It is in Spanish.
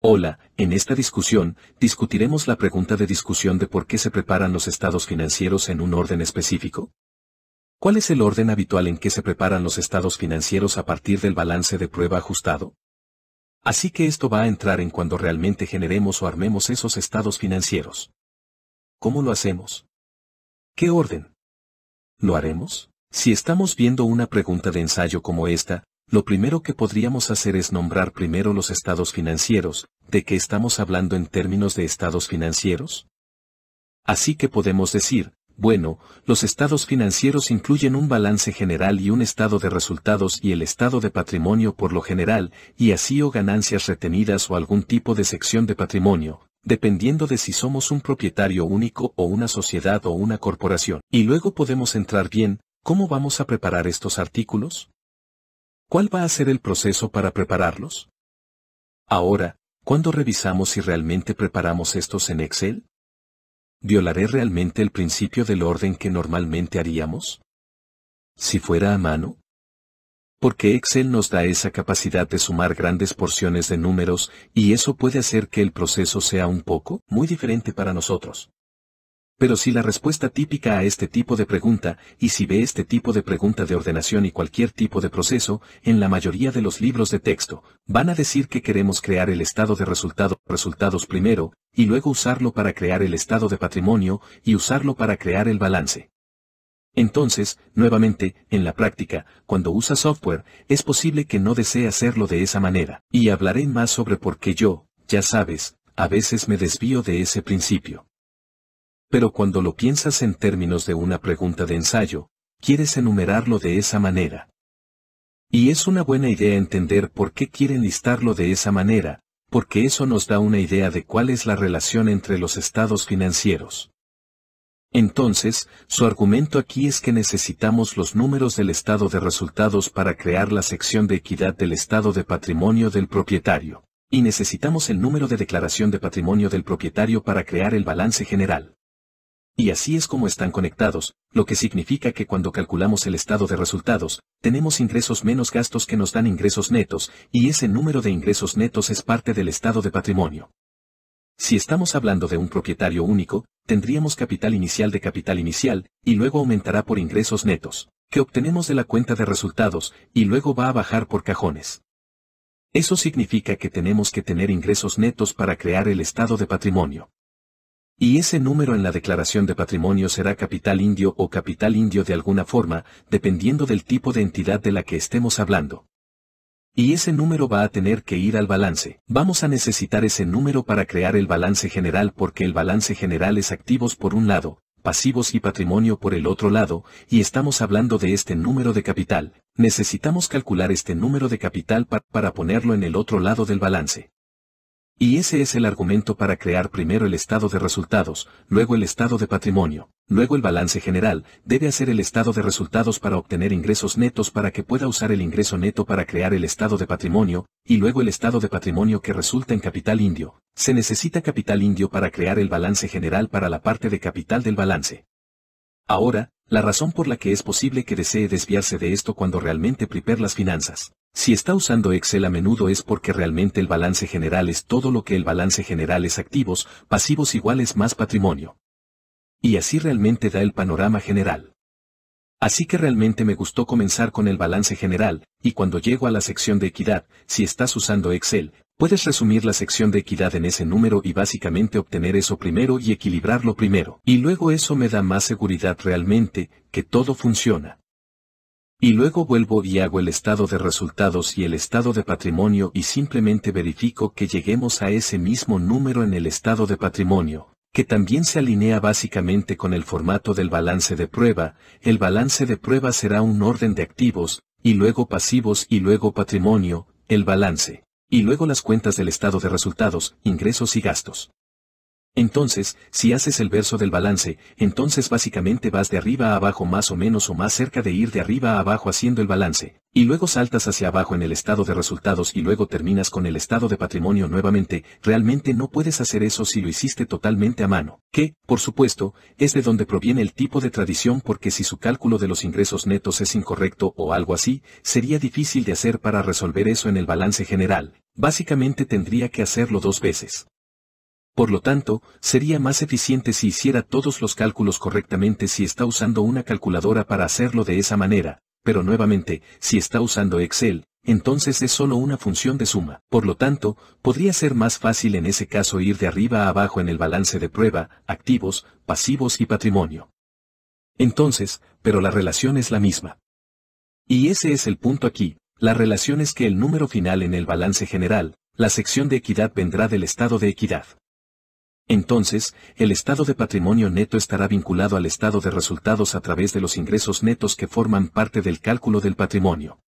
Hola, en esta discusión, discutiremos la pregunta de discusión de por qué se preparan los estados financieros en un orden específico. ¿Cuál es el orden habitual en que se preparan los estados financieros a partir del balance de prueba ajustado? Así que esto va a entrar en cuando realmente generemos o armemos esos estados financieros. ¿Cómo lo hacemos? ¿Qué orden? ¿Lo haremos? Si estamos viendo una pregunta de ensayo como esta, lo primero que podríamos hacer es nombrar primero los estados financieros, ¿de qué estamos hablando en términos de estados financieros? Así que podemos decir, bueno, los estados financieros incluyen un balance general y un estado de resultados y el estado de patrimonio por lo general, y así o ganancias retenidas o algún tipo de sección de patrimonio, dependiendo de si somos un propietario único o una sociedad o una corporación. Y luego podemos entrar bien, ¿cómo vamos a preparar estos artículos? ¿Cuál va a ser el proceso para prepararlos? Ahora, ¿cuándo revisamos si realmente preparamos estos en Excel? ¿Violaré realmente el principio del orden que normalmente haríamos? Si fuera a mano. Porque Excel nos da esa capacidad de sumar grandes porciones de números y eso puede hacer que el proceso sea un poco muy diferente para nosotros. Pero si la respuesta típica a este tipo de pregunta, y si ve este tipo de pregunta de ordenación y cualquier tipo de proceso, en la mayoría de los libros de texto, van a decir que queremos crear el estado de resultado, resultados primero, y luego usarlo para crear el estado de patrimonio, y usarlo para crear el balance. Entonces, nuevamente, en la práctica, cuando usa software, es posible que no desee hacerlo de esa manera, y hablaré más sobre por qué yo, ya sabes, a veces me desvío de ese principio pero cuando lo piensas en términos de una pregunta de ensayo, quieres enumerarlo de esa manera. Y es una buena idea entender por qué quieren listarlo de esa manera, porque eso nos da una idea de cuál es la relación entre los estados financieros. Entonces, su argumento aquí es que necesitamos los números del estado de resultados para crear la sección de equidad del estado de patrimonio del propietario. Y necesitamos el número de declaración de patrimonio del propietario para crear el balance general. Y así es como están conectados, lo que significa que cuando calculamos el estado de resultados, tenemos ingresos menos gastos que nos dan ingresos netos, y ese número de ingresos netos es parte del estado de patrimonio. Si estamos hablando de un propietario único, tendríamos capital inicial de capital inicial, y luego aumentará por ingresos netos, que obtenemos de la cuenta de resultados, y luego va a bajar por cajones. Eso significa que tenemos que tener ingresos netos para crear el estado de patrimonio. Y ese número en la declaración de patrimonio será capital indio o capital indio de alguna forma, dependiendo del tipo de entidad de la que estemos hablando. Y ese número va a tener que ir al balance. Vamos a necesitar ese número para crear el balance general porque el balance general es activos por un lado, pasivos y patrimonio por el otro lado, y estamos hablando de este número de capital, necesitamos calcular este número de capital para ponerlo en el otro lado del balance. Y ese es el argumento para crear primero el estado de resultados, luego el estado de patrimonio, luego el balance general, debe hacer el estado de resultados para obtener ingresos netos para que pueda usar el ingreso neto para crear el estado de patrimonio, y luego el estado de patrimonio que resulta en capital indio. Se necesita capital indio para crear el balance general para la parte de capital del balance. Ahora, la razón por la que es posible que desee desviarse de esto cuando realmente prepara las finanzas. Si está usando Excel a menudo es porque realmente el balance general es todo lo que el balance general es activos, pasivos iguales más patrimonio. Y así realmente da el panorama general. Así que realmente me gustó comenzar con el balance general, y cuando llego a la sección de equidad, si estás usando Excel, Puedes resumir la sección de equidad en ese número y básicamente obtener eso primero y equilibrarlo primero. Y luego eso me da más seguridad realmente, que todo funciona. Y luego vuelvo y hago el estado de resultados y el estado de patrimonio y simplemente verifico que lleguemos a ese mismo número en el estado de patrimonio, que también se alinea básicamente con el formato del balance de prueba, el balance de prueba será un orden de activos, y luego pasivos y luego patrimonio, el balance y luego las cuentas del estado de resultados, ingresos y gastos. Entonces, si haces el verso del balance, entonces básicamente vas de arriba a abajo más o menos o más cerca de ir de arriba a abajo haciendo el balance, y luego saltas hacia abajo en el estado de resultados y luego terminas con el estado de patrimonio nuevamente, realmente no puedes hacer eso si lo hiciste totalmente a mano, que, por supuesto, es de donde proviene el tipo de tradición porque si su cálculo de los ingresos netos es incorrecto o algo así, sería difícil de hacer para resolver eso en el balance general, básicamente tendría que hacerlo dos veces. Por lo tanto, sería más eficiente si hiciera todos los cálculos correctamente si está usando una calculadora para hacerlo de esa manera, pero nuevamente, si está usando Excel, entonces es solo una función de suma. Por lo tanto, podría ser más fácil en ese caso ir de arriba a abajo en el balance de prueba, activos, pasivos y patrimonio. Entonces, pero la relación es la misma. Y ese es el punto aquí, la relación es que el número final en el balance general, la sección de equidad vendrá del estado de equidad. Entonces, el estado de patrimonio neto estará vinculado al estado de resultados a través de los ingresos netos que forman parte del cálculo del patrimonio.